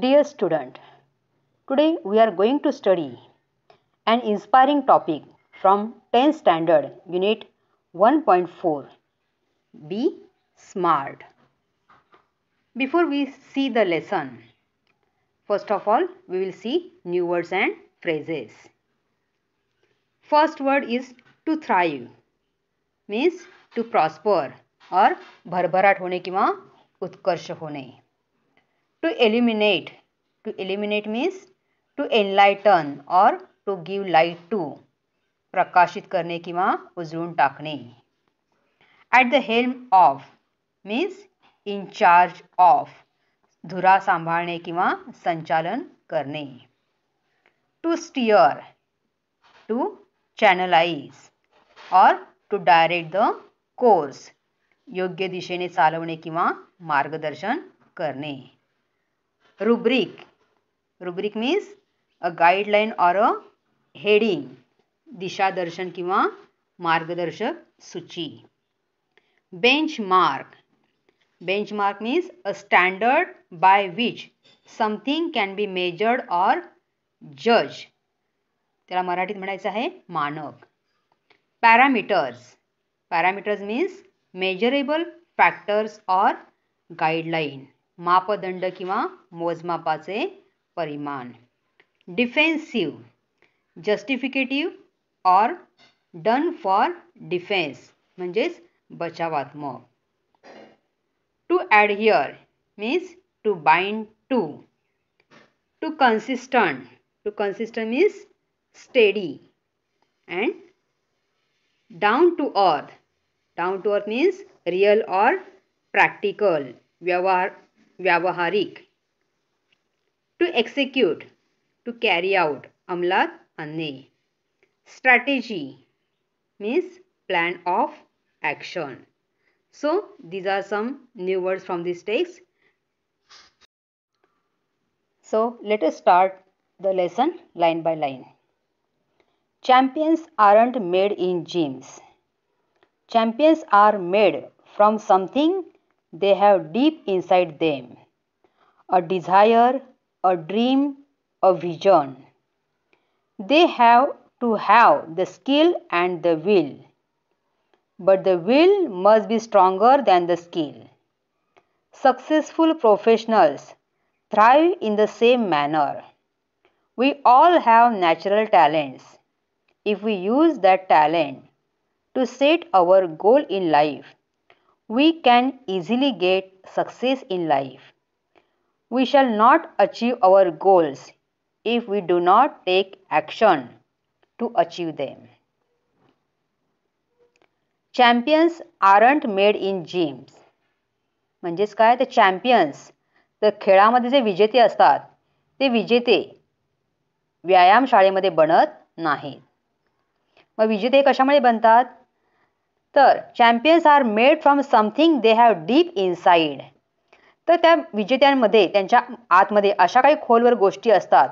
Dear student, today we are going to study an inspiring topic from 10th standard unit 1.4 Be smart. Before we see the lesson, first of all we will see new words and phrases. First word is to thrive means to prosper or भरभराट होने किंवा utkarsh hone. To eliminate to eliminate means to enlighten or to give light to प्रकाशित करणे किंवा उजळून टाकणे at the helm of means in charge of धुरा सांभाळणे किंवा संचालन करणे to steer to channelize or to direct the course योग्य दिशेने चालवणे किंवा मार्गदर्शन करणे rubric rubric means a guideline or a heading दिशादर्शन किंवा मार्गदर्शक सूची benchmark benchmark means a standard by which something can be measured or जज त्याला मराठीत म्हणायचं आहे मानक parameters parameters means measurable factors or guideline मापदंड किंवा मोजमापाचे परिमाण defensive justificative or done for defence म्हणजेच बचावात्मक to adhere means to bind to to consistent to consistent means steady and down to earth down to earth means real or practical व्यवहार व्यावहारिक to execute to carry out अंमलात आणणे strategy means plan of action so these are some new words from this text So let us start the lesson line by line. Champions aren't made in gyms. Champions are made from something they have deep inside them a desire, a dream, a vision. They have to have the skill and the will. But the will must be stronger than the skill. Successful professionals thrive in the same manner. We all have natural talents. If we use that talent to set our goal in life, we can easily get success in life we shall not achieve our goals if we do not take action to achieve them champions aren't made in gyms म्हणजेच काय तर champions तर खेळामध्ये जे विजेते असतात ते विजेते व्यायामशाळेमध्ये बनत नाहीत मग विजेते कशामुळे बनतात तर champions are made from something they have deep inside तर त्या विजेत्यांमध्ये त्यांच्या आतमध्ये अशा काही खोलवर गोष्टी असतात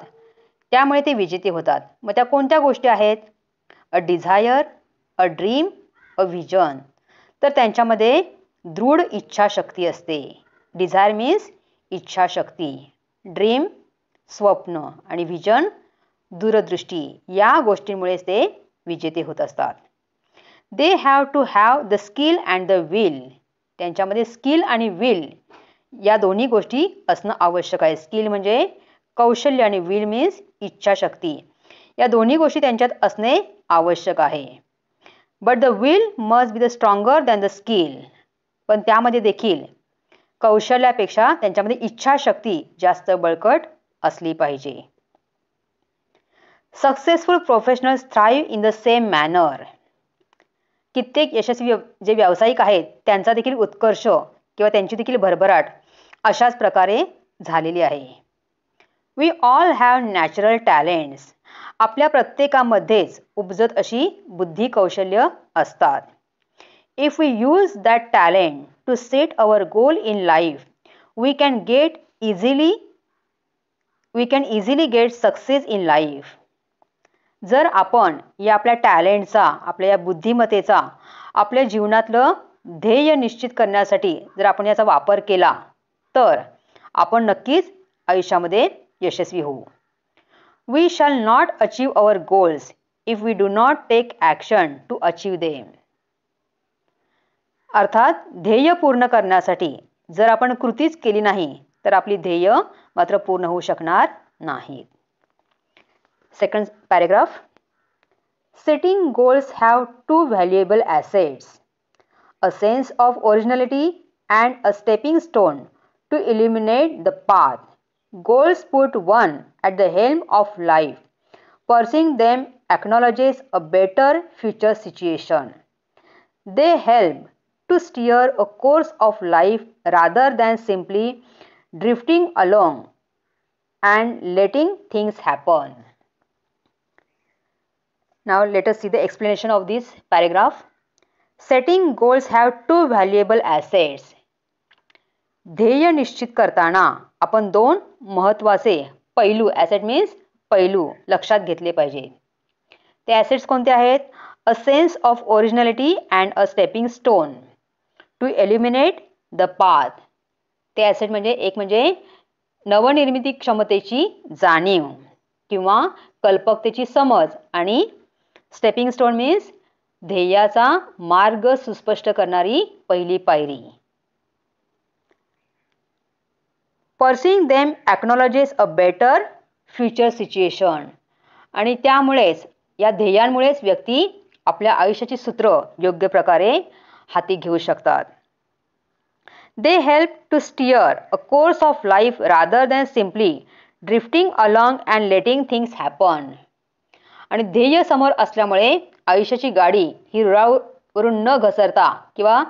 त्यामुळे ते विजेते होतात मग त्या कोणत्या गोष्टी आहेत a desire a dream a vision तर त्यांच्यामध्ये दृढ इच्छाशक्ती असते डिझायर मीन्स इच्छाशक्ती ड्रीम स्वप्न आणि विजन दूरदृष्टी या गोष्टींमुळेच ते विजेते होत असतात they have to have the skill and the will त्यांच्यामध्ये स्किल आणि विल या दोन्ही गोष्टी असणं आवश्यक आहे स्किल म्हणजे कौशल्य आणि विल मीन्स इच्छाशक्ती या दोन्ही गोष्टी त्यांच्यात असणे आवश्यक आहे but the will must be the stronger than the skill पण त्यामध्ये देखील कौशल्यापेक्षा त्यांच्यामध्ये इच्छाशक्ती जास्त बळकट असली पाहिजे successful professionals thrive in the same manner कित्येक यशस्वी जे व्यावसायिक आहेत त्यांचा देखील उत्कर्ष किंवा त्यांची देखील भरभराट अशाच प्रकारे झालेली आहे we all have natural talents आपल्या प्रत्येकामध्येच उपजत अशी बुद्धी कौशल्य असतात if we use that talent to set our goal in life we can get easily we can easily get success in life जर आपण या आपल्या टॅलेंटचा आपल्या या बुद्धिमत्तेचा आपल्या जीवनातलं ध्येय निश्चित करण्यासाठी जर आपण याचा वापर केला तर आपण नक्कीच आयुष्यामध्ये यशस्वी होऊ we shall not achieve our goals if we do not take action to achieve them अर्थात ध्येय पूर्ण करण्यासाठी जर आपण कृतीच केली नाही तर आपली ध्येय मात्र पूर्ण होऊ शकणार नाहीत Second paragraph Setting goals have two valuable assets a sense of originality and a stepping stone to illuminate the path. Goals put one at the helm of life. Pursuing them acknowledges a better future situation. They help to steer a course of life rather than simply drifting along and letting things happen. Now let us see the explanation of this paragraph. Setting goals have two valuable assets ध्येय निश्चित करताना आपण दोन महत्त्वाचे पैलू asset means पैलू लक्षात घेतले पाहिजे ते ॲसेट्स कोणते आहेत a sense of originality and a stepping stone to eliminate the path ते ॲसेट म्हणजे एक म्हणजे नवनिर्मिती क्षमतेची जाणीव किंवा कल्पकतेची समज आणि स्टेपिंग स्टोन मीन्स ध्येयाचा मार्ग सुस्पष्ट करणारी पहिली पायरी pursuing them acknowledges a better future situation आणि त्यामुळेच या ध्येयांमुळेच व्यक्ती आपल्या आयुष्याची सूत्र योग्य प्रकारे हाती घेऊ शकतात they help to steer a course of life rather than simply drifting along and letting things happen आणि ध्येय समोर असल्यामुळे आयुष्याची गाडी ही रुळावरून न घसरता किंवा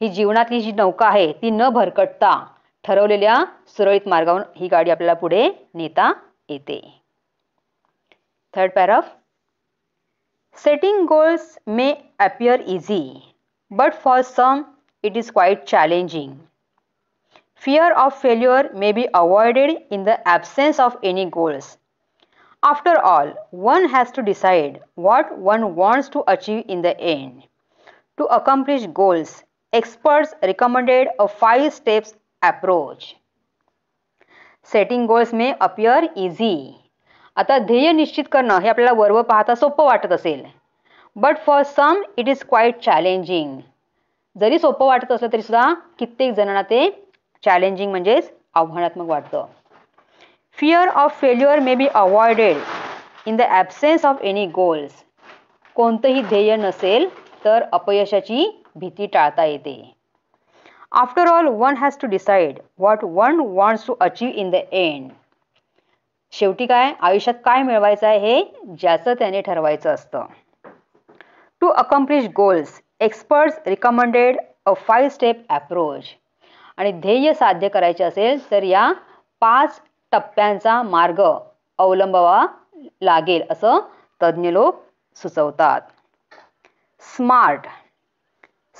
ही जीवनातली जी नौका आहे ती न भरकटता ठरवलेल्या सुरळीत मार्गावर ही गाडी आपल्याला पुढे नेता येते third paragraph setting goals may appear easy but for some it is quite challenging fear of failure may be avoided in the absence of any goals After all, one has to decide what one wants to achieve in the end. To accomplish goals, experts recommended a five steps approach. Setting goals may appear easy आता ध्येय निश्चित करणं हे आपल्याला verve पाहता सोपं वाटत असेल but for some it is quite challenging जरी सोपं वाटत असलं तरी सुद्धा कित्येक जणांना ते चॅलेंजिंग म्हणजेच आव्हानात्मक वाटतं Fear of failure may be avoided in the absence of any goals. कोणतंही ध्येय नसेल तर अपयशाची भीती टाळता येते after all one has to decide what one wants to achieve in the end शेवटी काय आयुष्यात काय मिळवायचं आहे हे ज्याचं त्याने ठरवायचं असतं to accomplish goals experts recommended a five step approach आणि ध्येय साध्य करायचे असेल तर या पाच टप्प्यांचा मार्ग अवलंबावा लागेल असं तज्ज्ञ लोक सुचवतात SMART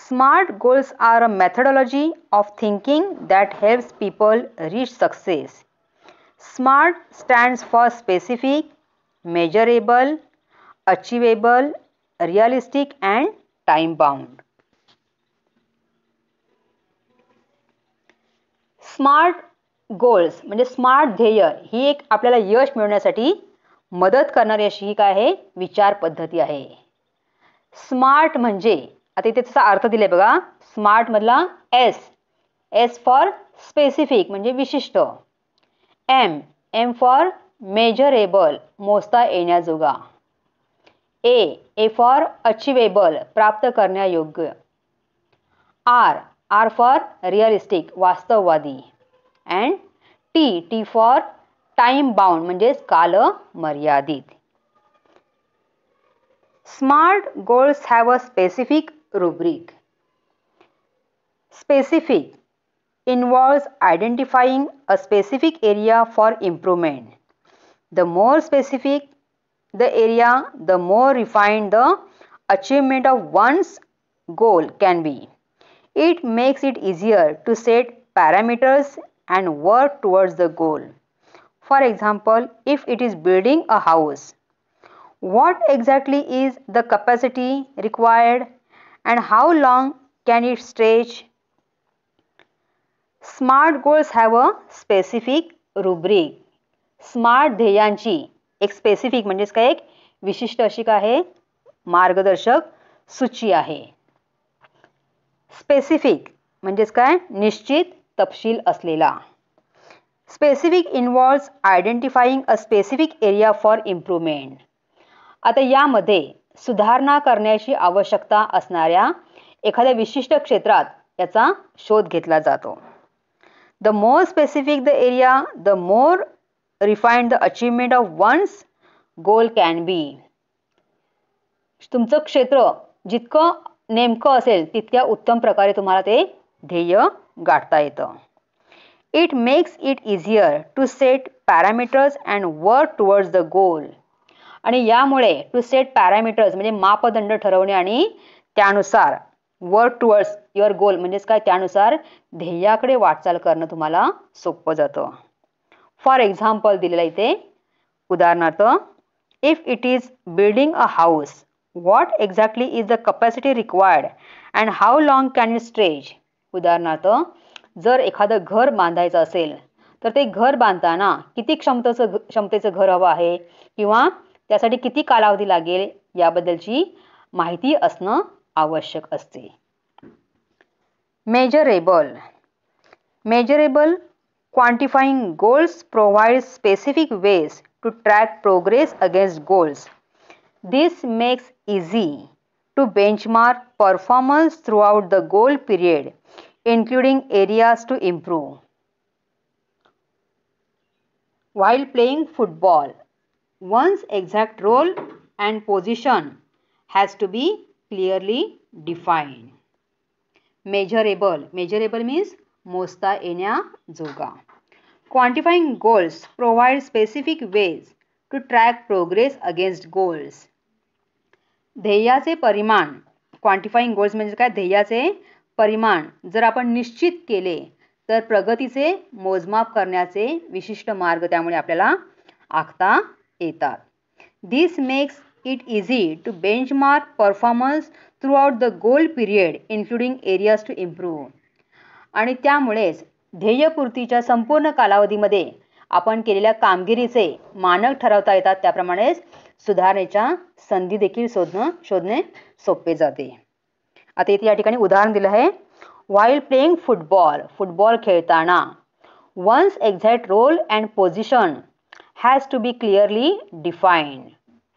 SMART goals are a methodology of thinking that helps people reach success SMART stands for specific measurable achievable realistic and time bound SMART goals म्हणजे स्मार्ट ध्येय ही एक आपल्याला यश मिळवण्यासाठी मदत करणारी अशी ही काय आहे विचार पद्धती आहे स्मार्ट म्हणजे आता इथे त्याचा अर्थ दिलाय बघा मधला एस एस फॉर स्पेसिफिक म्हणजे विशिष्ट एम एम फॉर मेजरेबल मोजता येण्याजोगा ए ए फॉर अचिवेबल प्राप्त करण्यायोग्य आर आर फॉर रिअलिस्टिक वास्तववादी And T T for time bound म्हणजेच काल मर्यादित Smart goals have a specific rubric. Specific involves identifying a specific area for improvement. The more specific the area, the more refined the achievement of one's goal can be. It makes it easier to set parameters and work towards the goal. For example, if it is building a house, what exactly is the capacity required and how long can it stretch? SMART goals have a specific rubric. SMART dhyanchi, ek specific manjis ka ek vishisht ashika hai, margadarshak suchi hai. Specific manjis ka hai, तपशील असलेला specific involves identifying a specific area for improvement आता यामध्ये सुधारणा करण्याची आवश्यकता असणाऱ्या एखाद्या विशिष्ट क्षेत्रात याचा शोध घेतला जातो the more specific the area the more refined the achievement of one's goal can be तुमचं क्षेत्र जितकं नेमकं असेल तितक्या उत्तम प्रकारे तुम्हाला ते ध्येय गाठता येतं it makes it easier to set parameters and work towards the goal आणि यामुळे टू सेट पॅरामीटर्स म्हणजे मापदंड ठरवणे आणि त्यानुसार वर्क टुवर्ड्स युअर गोल म्हणजेच काय त्यानुसार ध्येयाकडे वाटचाल करणं तुम्हाला सोपं जातं फॉर एक्झाम्पल दिलेलं इथे उदाहरणार्थ if it is building a house what exactly is the capacity required and how long can you stretch उदाहरणार्थ जर एखादं घर बांधायचं असेल तर ते घर बांधताना किती क्षमतेचं क्षमतेचं घर हवं आहे किंवा त्यासाठी किती कालावधी लागेल याबद्दलची माहिती असणं आवश्यक असते measurable measurable quantifying goals provide specific ways to track progress against goals this makes easy to benchmark performance throughout the goal period including areas to improve. While playing football, one's exact role and position has to be clearly defined. Measurable. Measurable means मोजता येण्याजोगा quantifying goals provide specific ways to track progress against goals ध्येयाचे परिमाण quantifying goals म्हणजे काय ध्येयाचे परिमाण जर आपण निश्चित केले तर प्रगतीचे मोजमाप करण्याचे विशिष्ट मार्ग त्यामुळे आपल्याला आखता येतात this makes it easy to benchmark performance throughout the goal period including areas to improve आणि त्यामुळेच ध्येयपूर्तीच्या संपूर्ण कालावधीमध्ये आपण केलेल्या कामगिरीचे मानक ठरवता येतात त्याप्रमाणेच सुधारणेच्या संधी देखील शोधणं शोधणे सोपे जाते आता इथे या ठिकाणी उदाहरण दिलं आहे वाईल प्लेईंग फुटबॉल फुटबॉल खेळताना one's exact role and position has to be clearly defined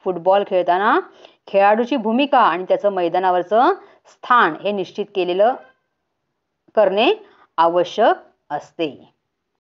football खेळताना खेळाडूची भूमिका आणि त्याचं मैदानावरचं स्थान हे निश्चित केलेलं करणे आवश्यक असते